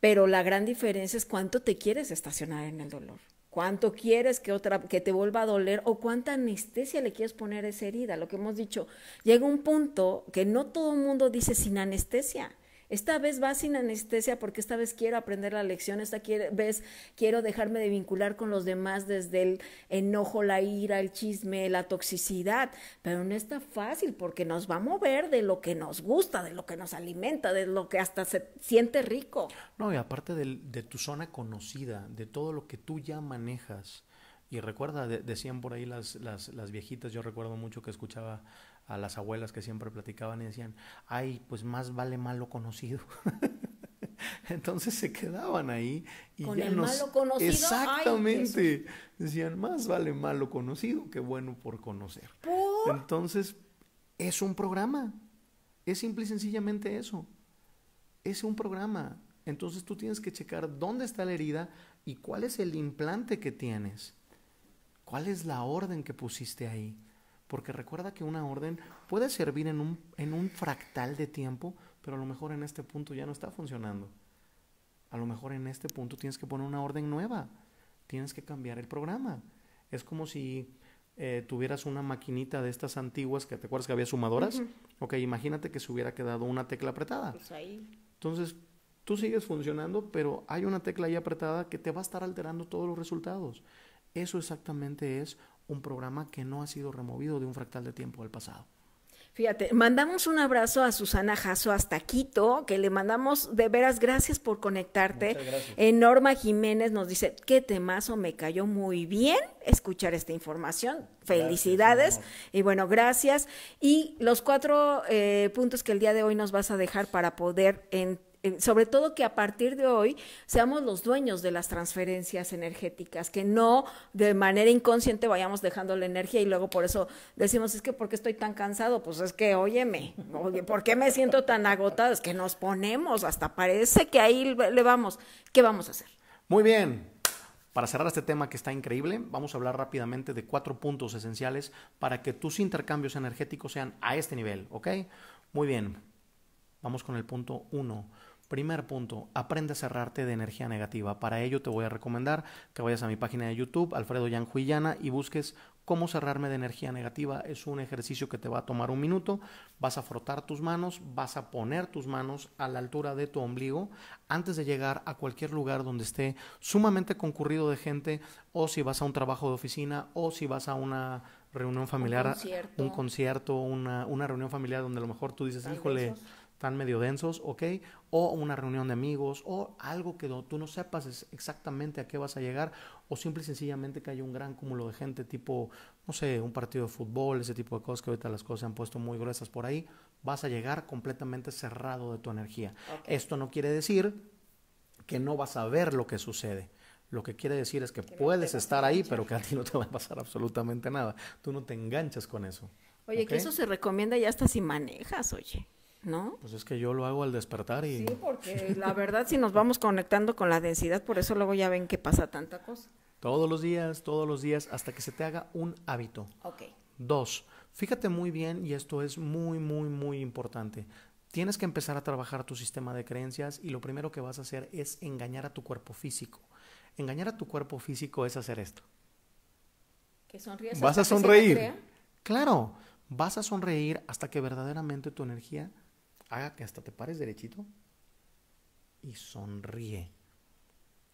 pero la gran diferencia es cuánto te quieres estacionar en el dolor. ¿Cuánto quieres que otra que te vuelva a doler o cuánta anestesia le quieres poner a esa herida? Lo que hemos dicho, llega un punto que no todo el mundo dice sin anestesia. Esta vez va sin anestesia porque esta vez quiero aprender la lección, esta vez quiero dejarme de vincular con los demás desde el enojo, la ira, el chisme, la toxicidad, pero no está fácil porque nos va a mover de lo que nos gusta, de lo que nos alimenta, de lo que hasta se siente rico. No, y aparte de, tu zona conocida, de todo lo que tú ya manejas. Y recuerda, decían por ahí las, las, las viejitas, yo recuerdo mucho que escuchaba a las abuelas que siempre platicaban y decían, ay, pues más vale malo conocido. Entonces se quedaban ahí y ¿Con ya el malo conocido. Exactamente. decían, más vale malo conocido que bueno por conocer. Entonces, es un programa. Es simple y sencillamente eso. Es un programa. Entonces tú tienes que checar dónde está la herida y cuál es el implante que tienes. ¿Cuál es la orden que pusiste ahí? Porque recuerda que una orden puede servir en un, en un fractal de tiempo, pero a lo mejor en este punto ya no está funcionando. A lo mejor en este punto tienes que poner una orden nueva. Tienes que cambiar el programa. Es como si eh, tuvieras una maquinita de estas antiguas que te acuerdas que había sumadoras. Ok, imagínate que se hubiera quedado una tecla apretada. Pues Entonces, tú sigues funcionando, pero hay una tecla ahí apretada que te va a estar alterando todos los resultados. Eso exactamente es un programa que no ha sido removido de un fractal de tiempo del pasado. Fíjate, mandamos un abrazo a Susana Jasso hasta Quito, que le mandamos de veras gracias por conectarte. En Norma Jiménez nos dice, qué temazo, me cayó muy bien escuchar esta información. Felicidades. y bueno, gracias. Y los cuatro eh, puntos que el día de hoy nos vas a dejar para poder entrar. Eh, sobre todo que a partir de hoy seamos los dueños de las transferencias energéticas, que no de manera inconsciente vayamos dejando la energía y luego por eso decimos, es que ¿por qué estoy tan cansado? Pues es que, óyeme, oye, ¿por qué me siento tan agotado? Es que nos ponemos, hasta parece que ahí le vamos. ¿Qué vamos a hacer? Muy bien. Para cerrar este tema que está increíble, vamos a hablar rápidamente de cuatro puntos esenciales para que tus intercambios energéticos sean a este nivel, ¿ok? Muy bien. Vamos con el punto uno Primer punto, aprende a cerrarte de energía negativa. Para ello te voy a recomendar que vayas a mi página de YouTube, Alfredo Yanjuillana, y busques cómo cerrarme de energía negativa. Es un ejercicio que te va a tomar un minuto. Vas a frotar tus manos, vas a poner tus manos a la altura de tu ombligo antes de llegar a cualquier lugar donde esté sumamente concurrido de gente, o si vas a un trabajo de oficina, o si vas a una reunión familiar, un concierto, una, reunión familiar donde a lo mejor tú dices, híjole están medio densos, ¿ok? O una reunión de amigos, o algo que tú no sepas exactamente a qué vas a llegar, o simple y sencillamente que haya un gran cúmulo de gente, tipo, no sé, un partido de fútbol, ese tipo de cosas, que ahorita las cosas se han puesto muy gruesas por ahí, vas a llegar completamente cerrado de tu energía. Esto no quiere decir que no vas a ver lo que sucede. Lo que quiere decir es que, puedes estar ahí, pero que a ti no te va a pasar absolutamente nada. Tú no te enganchas con eso. Oye, que eso se recomienda ya hasta si manejas, oye. ¿no? Pues es que yo lo hago al despertar y... Sí, porque la verdad si nos vamos conectando con la densidad, por eso luego ya ven que pasa tanta cosa. Todos los días, todos los días, hasta que se te haga un hábito. Dos, fíjate muy bien, y esto es muy, muy, muy importante, tienes que empezar a trabajar tu sistema de creencias y lo primero que vas a hacer es engañar a tu cuerpo físico. Engañar a tu cuerpo físico es hacer esto. Que sonríes. Vas a sonreír. Claro, vas a sonreír hasta que verdaderamente tu energía haga que hasta te pares derechito y sonríe.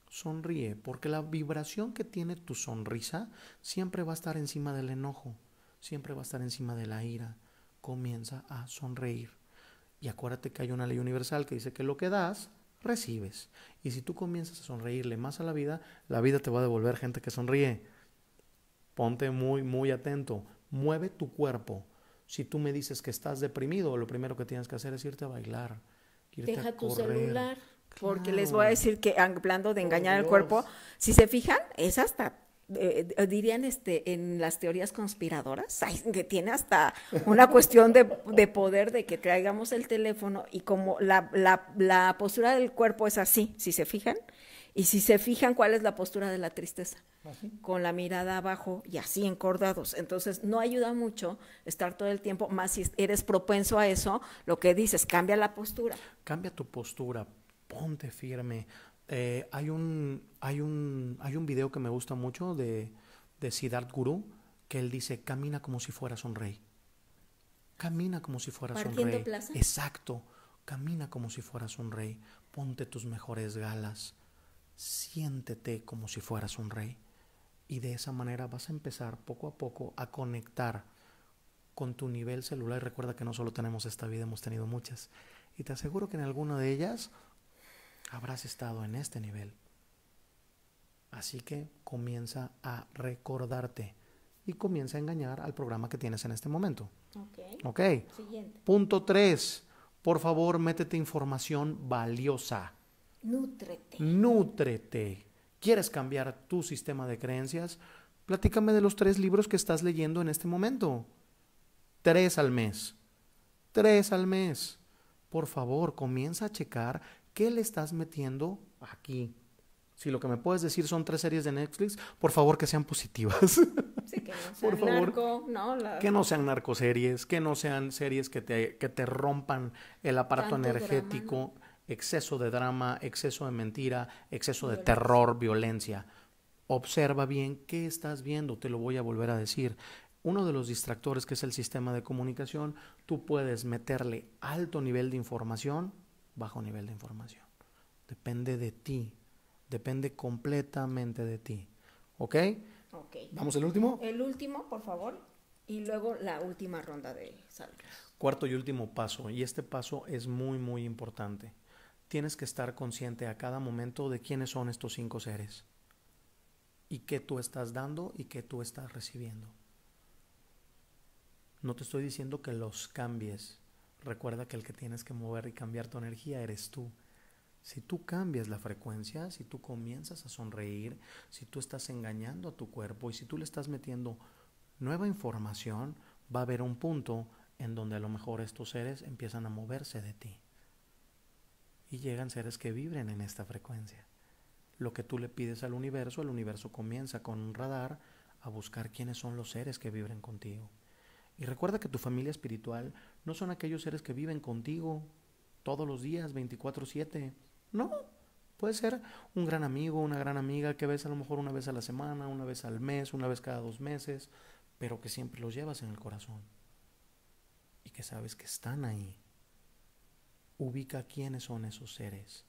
Sonríe, porque la vibración que tiene tu sonrisa siempre va a estar encima del enojo, siempre va a estar encima de la ira. Comienza a sonreír. Y acuérdate que hay una ley universal que dice que lo que das, recibes. Y si tú comienzas a sonreírle más a la vida, la vida te va a devolver gente que sonríe. Ponte muy, muy atento. Mueve tu cuerpo si tú me dices que estás deprimido, lo primero que tienes que hacer es irte a bailar. Deja tu celular. Porque les voy a decir que, hablando de oh, engañar al cuerpo, si se fijan, es hasta eh, eh, dirían este en las teorías conspiradoras hay que tiene hasta una cuestión de, de, poder de que traigamos el teléfono y como la, la, la, postura del cuerpo es así si se fijan y si se fijan, ¿cuál es la postura de la tristeza? ¿Ah, con la mirada abajo y así encordados. Entonces, no ayuda mucho estar todo el tiempo, más si eres propenso a eso, lo que dices, cambia la postura. Cambia tu postura, ponte firme. Eh, hay, un, hay, un, hay un video que me gusta mucho de, de Siddharth Guru, que él dice, camina como si fueras un rey. Camina como si fueras un rey. Exacto. Camina como si fueras un rey. Ponte tus mejores galas siéntete como si fueras un rey. Y de esa manera vas a empezar poco a poco a conectar con tu nivel celular. recuerda que no solo tenemos esta vida, hemos tenido muchas. Y te aseguro que en alguna de ellas habrás estado en este nivel. Así que comienza a recordarte y comienza a engañar al programa que tienes en este momento. Ok. Punto 3. Por favor, métete información valiosa. Nútrete. Nútrete. ¿Quieres cambiar tu sistema de creencias? Platícame de los tres libros que estás leyendo en este momento. Tres al mes. Tres al mes. Por favor, comienza a checar qué le estás metiendo aquí. Si lo que me puedes decir son tres series de Netflix, por favor que sean positivas. Sí, que no sean por favor, Que no sean narcoseries, que no sean series que te, rompan el aparato energético exceso de drama, exceso de mentira, exceso de terror, violencia. Observa bien qué estás viendo, te lo voy a volver a decir. Uno de los distractores que es el sistema de comunicación, tú puedes meterle alto nivel de información, bajo nivel de información. Depende de ti, depende completamente de ti. ¿Ok? Ok. ¿Vamos al último? El último, por favor, y luego la última ronda de salud. Cuarto y último paso, y este paso es muy, muy importante tienes que estar consciente a cada momento de quiénes son estos cinco seres y qué tú estás dando y qué tú estás recibiendo. No te estoy diciendo que los cambies. Recuerda que el que tienes que mover y cambiar tu energía eres tú. Si tú cambias la frecuencia, si tú comienzas a sonreír, si tú estás engañando a tu cuerpo y si tú le estás metiendo nueva información, va a haber un punto en donde a lo mejor estos seres empiezan a moverse de ti y llegan seres que vibren en esta frecuencia. Lo que tú le pides al universo, el universo comienza con un radar a buscar quiénes son los seres que vibren contigo. Y recuerda que tu familia espiritual no son aquellos seres que viven contigo todos los días, 24/7. No, puede ser un gran amigo, una gran amiga que ves a lo mejor una vez a la semana, una vez al mes, una vez cada dos meses, pero que siempre los llevas en el corazón y que sabes que están ahí ubica quiénes son esos seres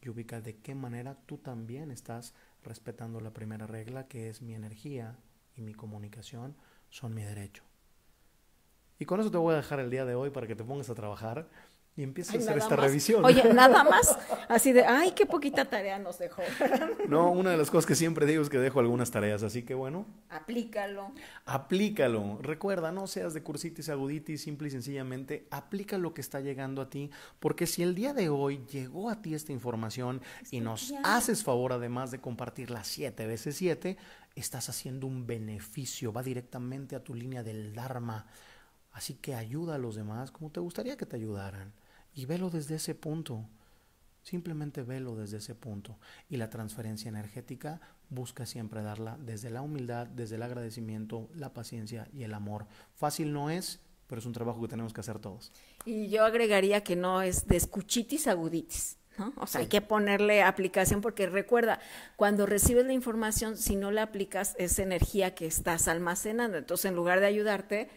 y ubica de qué manera tú también estás respetando la primera regla que es mi energía y mi comunicación son mi derecho. Y con eso te voy a dejar el día de hoy para que te pongas a trabajar. Y empieza a hacer esta revisión. Oye, nada más, así de, ay, qué poquita tarea nos dejó. No, una de las cosas que siempre digo es que dejo algunas tareas, así que bueno. Aplícalo. Aplícalo. Recuerda, no seas de cursitis, aguditis, simple y sencillamente, aplica lo que está llegando a ti, porque si el día de hoy llegó a ti esta información y nos haces favor además de compartirla siete veces siete, estás haciendo un beneficio, va directamente a tu línea del Dharma. Así que ayuda a los demás como te gustaría que te ayudaran. Y velo desde ese punto. Simplemente velo desde ese punto. Y la transferencia energética busca siempre darla desde la humildad, desde el agradecimiento, la paciencia y el amor. Fácil no es, pero es un trabajo que tenemos que hacer todos. Y yo agregaría que no es de escuchitis aguditis. ¿No? O sea, hay que ponerle aplicación porque recuerda, cuando recibes la información, si no la aplicas, es energía que estás almacenando. Entonces, en lugar de ayudarte,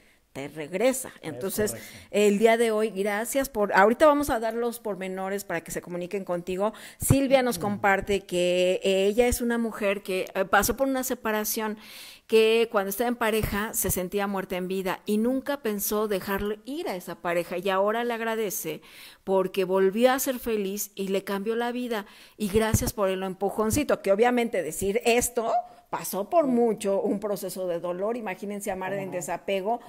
regresa. Entonces, el día de hoy, gracias por, ahorita vamos a dar los pormenores para que se comuniquen contigo. Silvia nos comparte que ella es una mujer que eh, pasó por una separación que cuando estaba en pareja se sentía muerta en vida y nunca pensó dejarle ir a esa pareja y ahora le agradece porque volvió a ser feliz y le cambió la vida y gracias por el empujoncito, que obviamente decir esto pasó por mm. mucho un proceso de dolor, imagínense amar en desapego,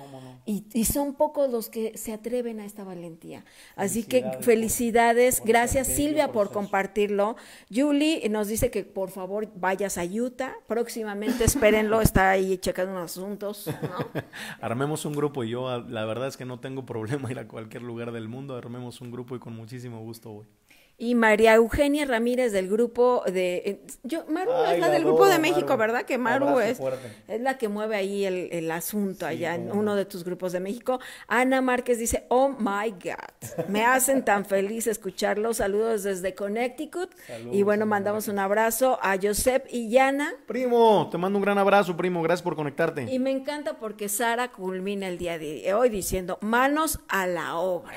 y, son pocos los que se atreven a esta valentía. Así que felicidades, gracias Silvia por, compartirlo. Julie nos dice que por favor vayas a Utah, próximamente espérenlo, está ahí checando unos asuntos. ¿no? Armemos un grupo, y yo la verdad es que no tengo problema ir a cualquier lugar del mundo, armemos un grupo y con muchísimo gusto voy y María Eugenia Ramírez del grupo de eh, yo Maru es la, del grupo de México, ¿verdad? Que Maru es, es, la que mueve ahí el, asunto allá en uno de tus grupos de México. Ana Márquez dice, "Oh my god, me hacen tan feliz escucharlos. Saludos desde Connecticut." y bueno, mandamos un abrazo a Josep y Yana. Primo, te mando un gran abrazo, primo. Gracias por conectarte. Y me encanta porque Sara culmina el día de hoy diciendo, "Manos a la obra."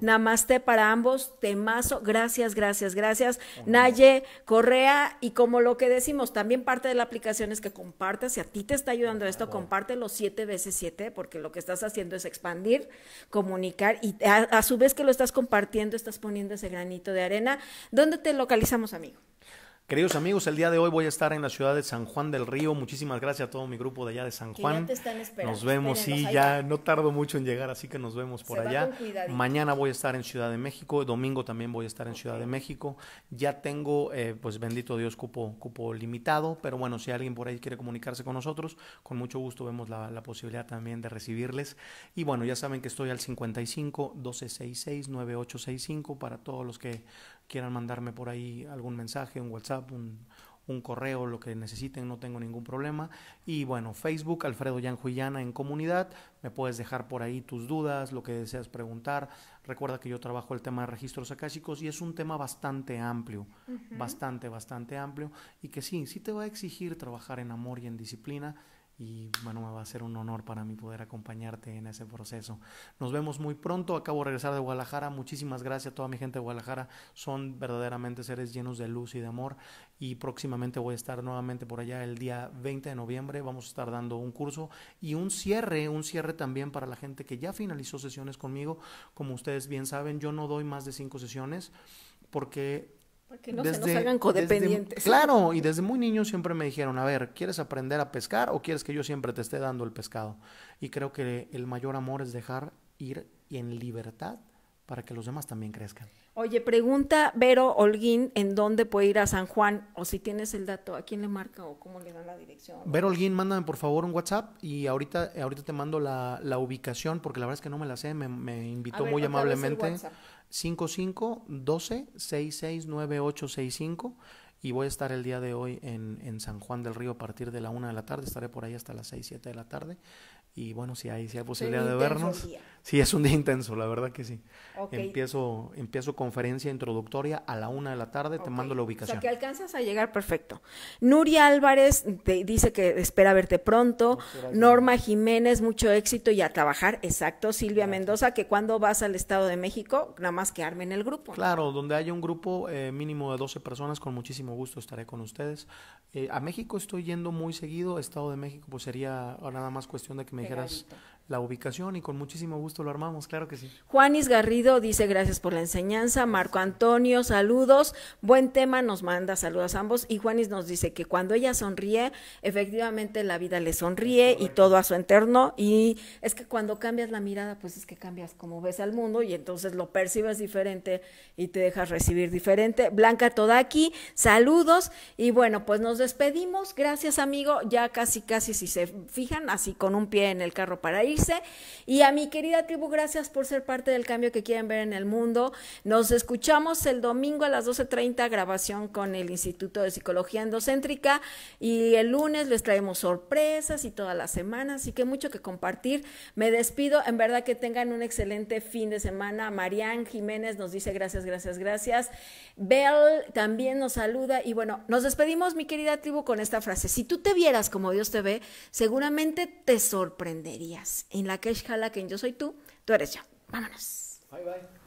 Namaste para ambos, temazo. Gracias Gracias, gracias, gracias. Naye Correa, y como lo que decimos, también parte de la aplicación es que compartas, si a ti te está ayudando esto, compártelo siete veces siete, porque lo que estás haciendo es expandir, comunicar, y a, a su vez que lo estás compartiendo, estás poniendo ese granito de arena. ¿Dónde te localizamos, amigo? Queridos amigos, el día de hoy voy a estar en la ciudad de San Juan del Río. Muchísimas gracias a todo mi grupo de allá de San Juan. Nos vemos, sí, ya no tardo mucho en llegar, así que nos vemos por allá. Mañana voy a estar en Ciudad de México, domingo también voy a estar en Ciudad de México. Ya tengo, eh, pues bendito Dios, cupo, cupo limitado, pero bueno, si alguien por ahí quiere comunicarse con nosotros, con mucho gusto vemos la, la posibilidad también de recibirles. Y bueno, ya saben que estoy al 55 1266 9865 para todos los que quieran mandarme por ahí algún mensaje, un WhatsApp, un, correo, lo que necesiten, no tengo ningún problema. Y bueno, Facebook, Alfredo Yanjuillana en comunidad, me puedes dejar por ahí tus dudas, lo que deseas preguntar. Recuerda que yo trabajo el tema de registros akáshicos y es un tema bastante amplio, bastante, bastante amplio y que sí, sí te va a exigir trabajar en amor y en disciplina, y bueno, me va a ser un honor para mí poder acompañarte en ese proceso. Nos vemos muy pronto, acabo de regresar de Guadalajara, muchísimas gracias a toda mi gente de Guadalajara, son verdaderamente seres llenos de luz y de amor y próximamente voy a estar nuevamente por allá el día 20 de noviembre, vamos a estar dando un curso y un cierre, un cierre también para la gente que ya finalizó sesiones conmigo, como ustedes bien saben, yo no doy más de cinco sesiones porque para que no se nos hagan codependientes. claro, y desde muy niño siempre me dijeron, a ver, ¿quieres aprender a pescar o quieres que yo siempre te esté dando el pescado? Y creo que el mayor amor es dejar ir en libertad para que los demás también crezcan. Oye, pregunta Vero Holguín en dónde puede ir a San Juan o si tienes el dato, a quién le marca o cómo le dan la dirección. Vero Holguín, mándame por favor un WhatsApp y ahorita, ahorita te mando la, ubicación porque la verdad es que no me la sé, me, invitó muy amablemente. 55 12 seis cinco y voy a estar el día de hoy en, en, San Juan del Río a partir de la una de la tarde, estaré por ahí hasta las 6, 7 de la tarde y bueno, si hay, si hay posibilidad de vernos. Sí, es un día intenso, la verdad que sí. Empiezo, empiezo conferencia introductoria a la una de la tarde, te mando la ubicación. O sea, que alcanzas a llegar perfecto. Nuria Álvarez te dice que espera verte pronto. Norma Jiménez, mucho éxito y a trabajar. Exacto. Silvia Mendoza, que cuando vas al Estado de México, nada más que armen el grupo. Claro, donde haya un grupo eh, mínimo de 12 personas, con muchísimo gusto estaré con ustedes. Eh, a México estoy yendo muy seguido, Estado de México, pues sería nada más cuestión de que me dijeras la ubicación y con muchísimo gusto lo armamos, claro que sí. Juanis Garrido dice gracias por la enseñanza, Marco Antonio, saludos, buen tema, nos manda saludos a ambos y Juanis nos dice que cuando ella sonríe, efectivamente la vida le sonríe y todo a su entorno y es que cuando cambias la mirada, pues es que cambias como ves al mundo y entonces lo percibes diferente y te dejas recibir diferente. Blanca Todaki, saludos y bueno, pues nos despedimos, gracias amigo, ya casi casi si se fijan, así con un pie en el carro para ir y a mi querida tribu, gracias por ser parte del cambio que quieren ver en el mundo. Nos escuchamos el domingo a las 12.30, grabación con el Instituto de Psicología Endocéntrica. Y el lunes les traemos sorpresas y todas las semana, así que mucho que compartir. Me despido, en verdad que tengan un excelente fin de semana. Marian Jiménez nos dice gracias, gracias, gracias. Bell también nos saluda y bueno, nos despedimos, mi querida tribu, con esta frase. Si tú te vieras como Dios te ve, seguramente te sorprenderías en la que que quien Yo Soy Tú, tú eres yo. Vámonos. Bye, bye.